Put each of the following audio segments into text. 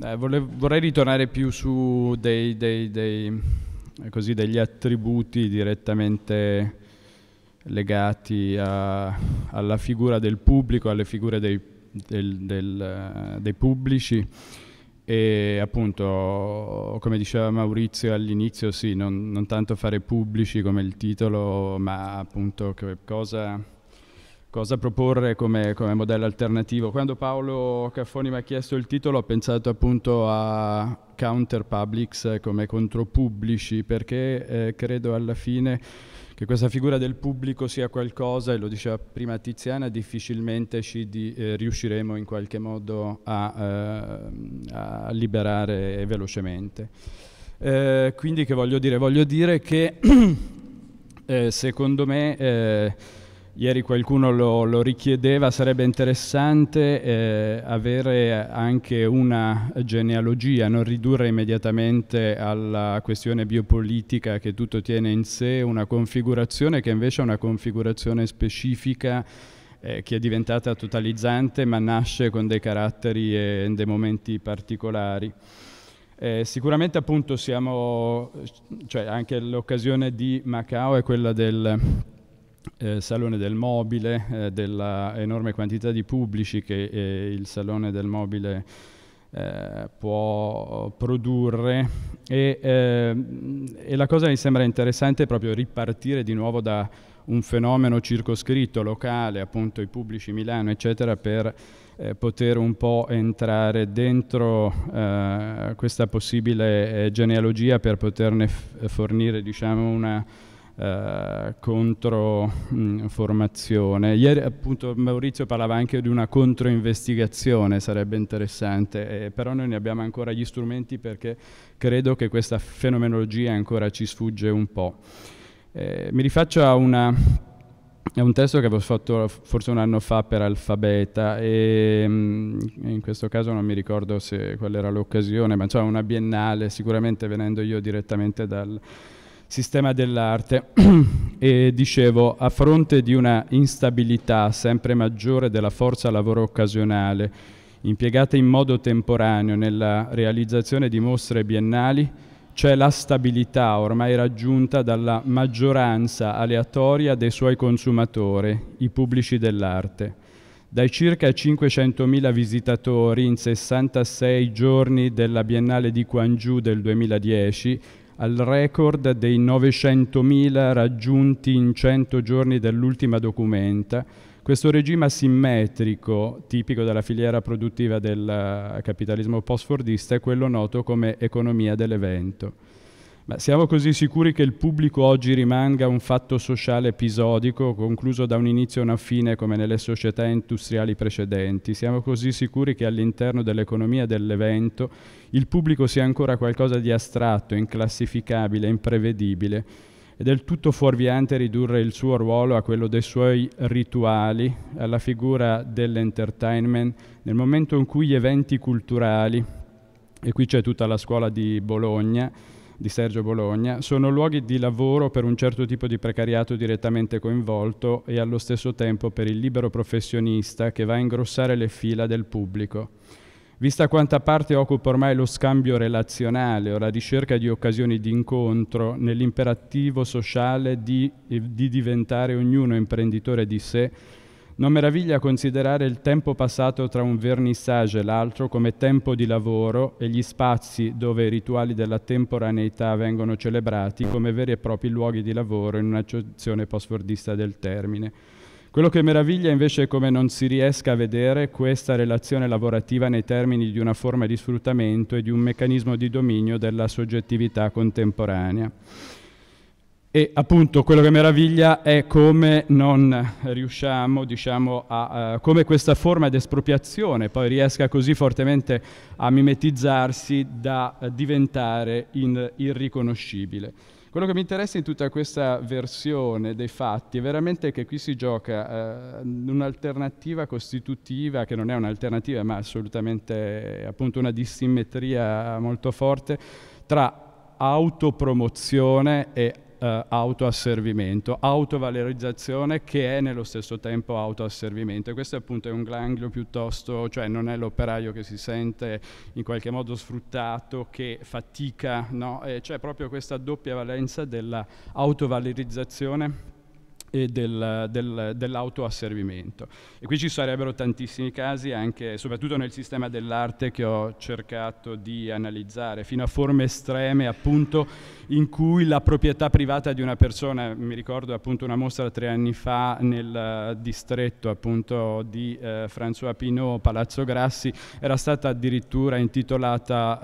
Eh, volevo, vorrei ritornare più su dei, dei, dei, così, degli attributi direttamente legati a, alla figura del pubblico, alle figure dei, del, del, eh, dei pubblici e appunto come diceva Maurizio all'inizio sì non, non tanto fare pubblici come il titolo ma appunto che cosa cosa proporre come, come, modello alternativo. Quando Paolo Caffoni mi ha chiesto il titolo ho pensato appunto a counter publics come contropubblici perché eh, credo alla fine che questa figura del pubblico sia qualcosa, e lo diceva prima Tiziana, difficilmente ci di, eh, riusciremo in qualche modo a, eh, a liberare velocemente. Eh, quindi che voglio dire? Voglio dire che eh, secondo me eh, ieri qualcuno lo, lo, richiedeva, sarebbe interessante eh, avere anche una genealogia, non ridurre immediatamente alla questione biopolitica che tutto tiene in sé una configurazione che invece è una configurazione specifica eh, che è diventata totalizzante ma nasce con dei caratteri e dei momenti particolari. Eh, sicuramente appunto siamo, cioè anche l'occasione di Macao è quella del eh, Salone del Mobile, eh, della enorme quantità di pubblici che eh, il Salone del Mobile eh, può produrre e, ehm, e, la cosa mi sembra interessante è proprio ripartire di nuovo da un fenomeno circoscritto, locale, appunto i pubblici Milano, eccetera, per eh, poter un po' entrare dentro eh, questa possibile genealogia per poterne fornire diciamo, una eh, controformazione. Mm, Ieri appunto Maurizio parlava anche di una controinvestigazione, sarebbe interessante, eh, però noi ne abbiamo ancora gli strumenti perché credo che questa fenomenologia ancora ci sfugge un po'. Eh, mi rifaccio a una è un testo che avevo fatto forse un anno fa per Alfabeta e mm, in questo caso non mi ricordo se qual era l'occasione, ma c'era una biennale, sicuramente venendo io direttamente dal, sistema dell'arte e dicevo a fronte di una instabilità sempre maggiore della forza lavoro occasionale impiegata in modo temporaneo nella realizzazione di mostre biennali c'è la stabilità ormai raggiunta dalla maggioranza aleatoria dei suoi consumatori, i pubblici dell'arte. Dai circa 500.000 visitatori in 66 giorni della Biennale di Guangzhou del 2010 al record dei 900.000 raggiunti in 100 giorni dall'ultima documenta. Questo regime asimmetrico, tipico della filiera produttiva del eh, capitalismo post-fordista, è quello noto come economia dell'evento. Ma siamo così sicuri che il pubblico oggi rimanga un fatto sociale episodico, concluso da un inizio e una fine come nelle società industriali precedenti? Siamo così sicuri che all'interno dell'economia dell'evento il pubblico sia ancora qualcosa di astratto, inclassificabile, imprevedibile? È del tutto fuorviante ridurre il suo ruolo a quello dei suoi rituali, alla figura dell'entertainment, nel momento in cui gli eventi culturali, e qui c'è tutta la scuola di Bologna, di Sergio Bologna, sono luoghi di lavoro per un certo tipo di precariato direttamente coinvolto e allo stesso tempo per il libero professionista che va a ingrossare le fila del pubblico. Vista quanta parte occupa ormai lo scambio relazionale o la ricerca di occasioni di incontro nell'imperativo sociale di, di diventare ognuno imprenditore di sé, non meraviglia considerare il tempo passato tra un vernissage e l'altro come tempo di lavoro e gli spazi dove i rituali della temporaneità vengono celebrati come veri e propri luoghi di lavoro in un'accezione postfordista del termine. Quello che meraviglia invece è come non si riesca a vedere questa relazione lavorativa nei termini di una forma di sfruttamento e di un meccanismo di dominio della soggettività contemporanea. E appunto quello che meraviglia è come non riusciamo, diciamo, a, eh, come questa forma di espropriazione poi riesca così fortemente a mimetizzarsi da eh, diventare in, irriconoscibile. Quello che mi interessa in tutta questa versione dei fatti è veramente che qui si gioca eh, un'alternativa costitutiva, che non è un'alternativa ma assolutamente appunto una dissimmetria molto forte, tra autopromozione e eh, autoasservimento, autovalorizzazione che è nello stesso tempo autoasservimento. E questo appunto è un ganglio piuttosto, cioè non è l'operaio che si sente in qualche modo sfruttato, che fatica, no? Eh, c'è proprio questa doppia valenza della autovalorizzazione e del, del, dell'autoasservimento. E qui ci sarebbero tantissimi casi, anche, soprattutto nel sistema dell'arte che ho cercato di analizzare, fino a forme estreme appunto in cui la proprietà privata di una persona, mi ricordo appunto una mostra tre anni fa nel eh, distretto appunto di uh, François Pinault, Palazzo Grassi, era stata addirittura intitolata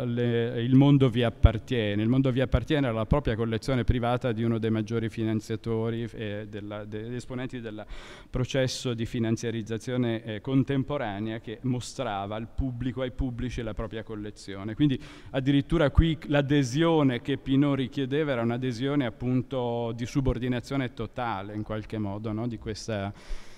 uh, le, Il mondo vi appartiene. Il mondo vi appartiene era propria collezione privata di uno dei maggiori finanziatori autori eh, della, degli esponenti del processo di finanziarizzazione eh, contemporanea che mostrava al pubblico, ai pubblici, la propria collezione. Quindi addirittura qui l'adesione che Pinot richiedeva era un'adesione appunto di subordinazione totale in qualche modo no? di questa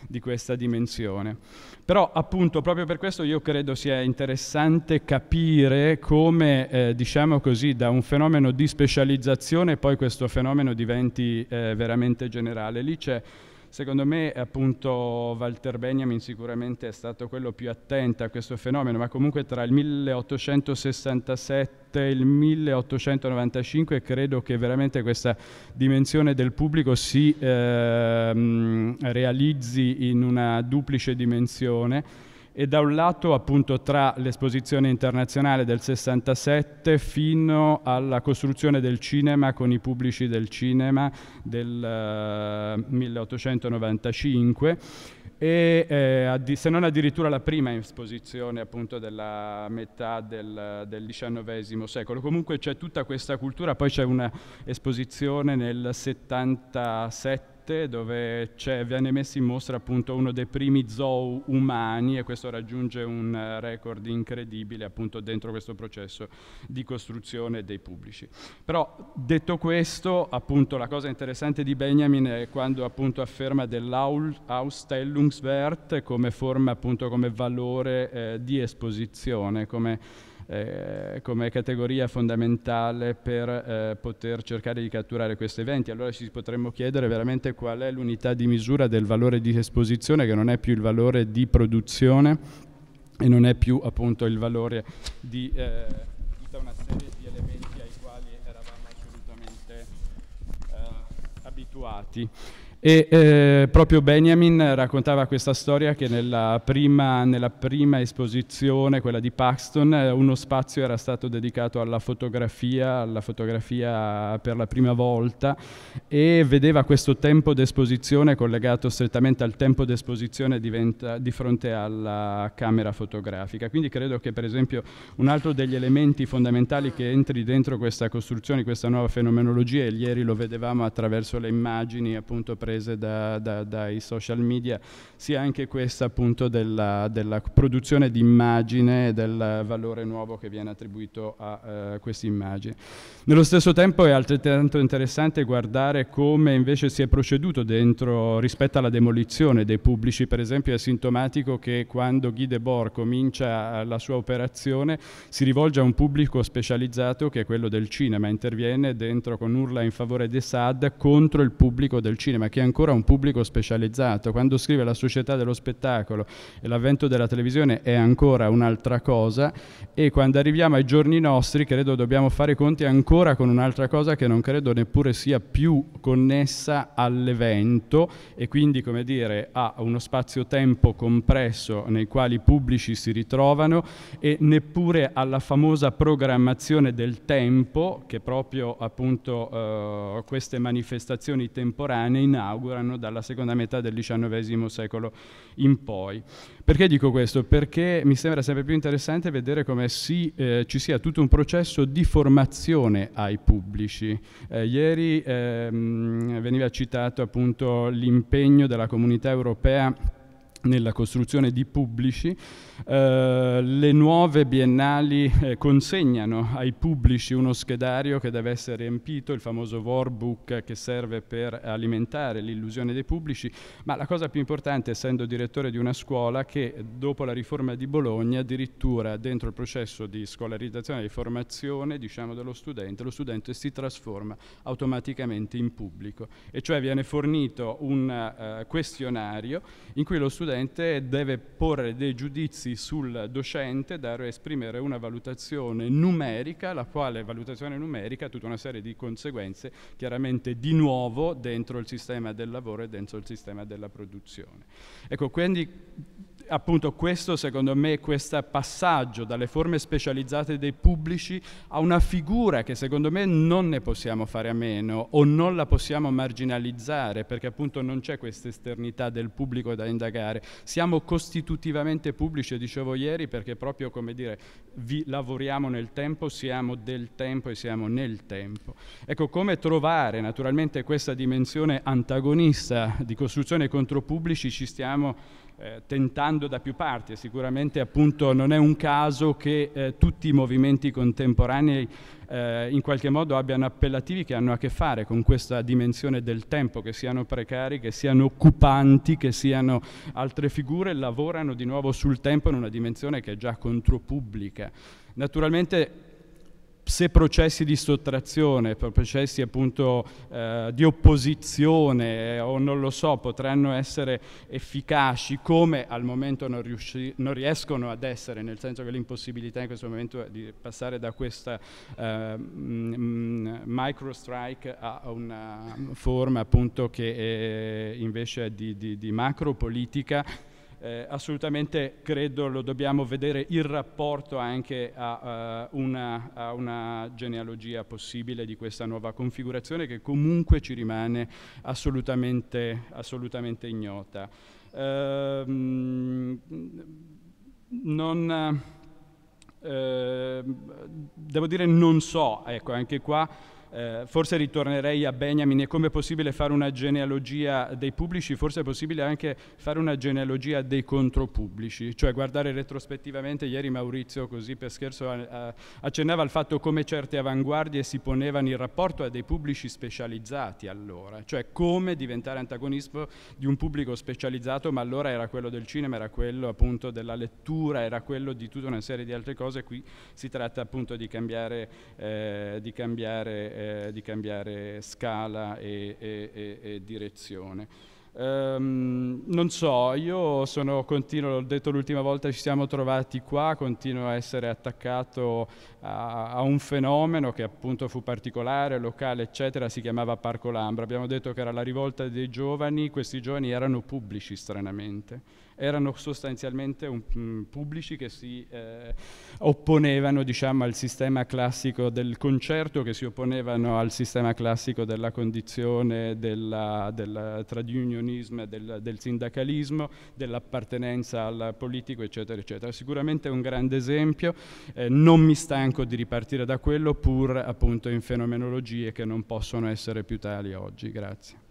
di questa dimensione. Però appunto proprio per questo io credo sia interessante capire come, eh, diciamo così, da un fenomeno di specializzazione poi questo fenomeno diventi eh, veramente generale. Lì c'è Secondo me appunto Walter Benjamin sicuramente è stato quello più attento a questo fenomeno, ma comunque tra il 1867 durante il 1895 credo che veramente questa dimensione del pubblico si ehm, realizzi in una duplice dimensione e da un lato appunto tra l'esposizione internazionale del 67 fino alla costruzione del cinema con i pubblici del cinema del eh, 1895 e eh, addi- se non addirittura la prima esposizione appunto della metà del, del, XIX secolo. Comunque c'è tutta questa cultura, poi c'è un'esposizione nel 77 7 dove viene messo in mostra appunto uno dei primi zoo umani e questo raggiunge un eh, record incredibile appunto dentro questo processo di costruzione dei pubblici. Però detto questo appunto la cosa interessante di Benjamin è quando appunto afferma dell'Ausstellungswert come forma appunto come valore eh, di esposizione, come eh, come categoria fondamentale per eh, poter cercare di catturare questi eventi. Allora ci potremmo chiedere veramente qual è l'unità di misura del valore di esposizione che non è più il valore di produzione e non è più appunto il valore di eh, tutta una serie di elementi ai quali eravamo assolutamente eh, abituati. E eh, proprio Benjamin raccontava questa storia che nella prima, nella prima esposizione, quella di Paxton, eh, uno spazio era stato dedicato alla fotografia, alla fotografia per la prima volta e vedeva questo tempo d'esposizione collegato strettamente al tempo d'esposizione di fronte alla camera fotografica. Quindi credo che per esempio un altro degli elementi fondamentali che entri dentro questa costruzione, questa nuova fenomenologia, e ieri lo vedevamo attraverso le immagini appunto prese da, da, dai social media, sia anche questa appunto della, della produzione di immagine e del valore nuovo che viene attribuito a eh, questa immagine. Nello stesso tempo è altrettanto interessante guardare come invece si è proceduto dentro rispetto alla demolizione dei pubblici, per esempio è sintomatico che quando Guy Debord comincia eh, la sua operazione si rivolge a un pubblico specializzato che è quello del cinema, interviene dentro con urla in favore di Assad contro il pubblico del cinema perché ancora un pubblico specializzato. Quando scrive la società dello spettacolo e l'avvento della televisione è ancora un'altra cosa e quando arriviamo ai giorni nostri credo dobbiamo fare conti ancora con un'altra cosa che non credo neppure sia più connessa all'evento e quindi come dire a uno spazio-tempo compresso nei quali i pubblici si ritrovano e neppure alla famosa programmazione del tempo che proprio appunto eh, queste manifestazioni temporanee in inaugurano dalla seconda metà del XIX secolo in poi. Perché dico questo? Perché mi sembra sempre più interessante vedere come si, eh, ci sia tutto un processo di formazione ai pubblici. Eh, ieri ehm, veniva citato appunto l'impegno della comunità europea nella costruzione di pubblici, eh, le nuove biennali eh, consegnano ai pubblici uno schedario che deve essere riempito, il famoso Warbook che serve per alimentare l'illusione dei pubblici, ma la cosa più importante, essendo direttore di una scuola, che dopo la riforma di Bologna, addirittura dentro il processo di scolarizzazione e di formazione diciamo, dello studente, lo studente si trasforma automaticamente in pubblico, e cioè viene fornito un eh, questionario in cui lo studente studente deve porre dei giudizi sul docente, dare esprimere una valutazione numerica, la quale valutazione numerica ha tutta una serie di conseguenze, chiaramente di nuovo dentro il sistema del lavoro e dentro il sistema della produzione. Ecco, quindi appunto questo, secondo me, questo passaggio dalle forme specializzate dei pubblici a una figura che secondo me non ne possiamo fare a meno o non la possiamo marginalizzare perché appunto non c'è questa esternità del pubblico da indagare. Siamo costitutivamente pubblici, dicevo ieri, perché proprio come dire, vi lavoriamo nel tempo, siamo del tempo e siamo nel tempo. Ecco, come trovare naturalmente questa dimensione antagonista di costruzione contro pubblici ci stiamo eh, tentando da più parti. Sicuramente appunto non è un caso che eh, tutti i movimenti contemporanei eh, in qualche modo abbiano appellativi che hanno a che fare con questa dimensione del tempo, che siano precari, che siano occupanti, che siano altre figure, lavorano di nuovo sul tempo in una dimensione che è già contropubblica. Naturalmente se processi di sottrazione, processi appunto eh, di opposizione eh, o non lo so, potranno essere efficaci, come al momento non, non riescono ad essere, nel senso che l'impossibilità in questo momento è di passare da questa eh, mm, micro strike a una forma appunto che invece è di, di, di macro politica eh, assolutamente credo lo dobbiamo vedere in rapporto anche a, uh, una, a, una, genealogia possibile di questa nuova configurazione che comunque ci rimane assolutamente, assolutamente ignota. Ehm, non, eh, devo dire non so, ecco anche qua eh, forse ritornerei a Benjamin e come è possibile fare una genealogia dei pubblici, forse è possibile anche fare una genealogia dei contropubblici, cioè guardare retrospettivamente, ieri Maurizio così per scherzo a, a, accennava al fatto come certe avanguardie si ponevano in rapporto a dei pubblici specializzati allora, cioè come diventare antagonismo di un pubblico specializzato, ma allora era quello del cinema, era quello appunto della lettura, era quello di tutta una serie di altre cose, qui si tratta appunto di cambiare, eh, di cambiare cambiare, eh, di cambiare scala e, e, e direzione. Um, non so, io sono continuo, l'ho detto l'ultima volta ci siamo trovati qua, continuo a essere attaccato a, a, un fenomeno che appunto fu particolare, locale, eccetera, si chiamava Parco Lambra. Abbiamo detto che era la rivolta dei giovani, questi giovani erano pubblici stranamente erano sostanzialmente un, mm, pubblici che si eh, opponevano diciamo, al sistema classico del concerto, che si opponevano al sistema classico della condizione della, del trade unionism, del, del sindacalismo, dell'appartenenza al politico, eccetera, eccetera. Sicuramente è un grande esempio, eh, non mi stanco di ripartire da quello pur appunto in fenomenologie che non possono essere più tali oggi. Grazie.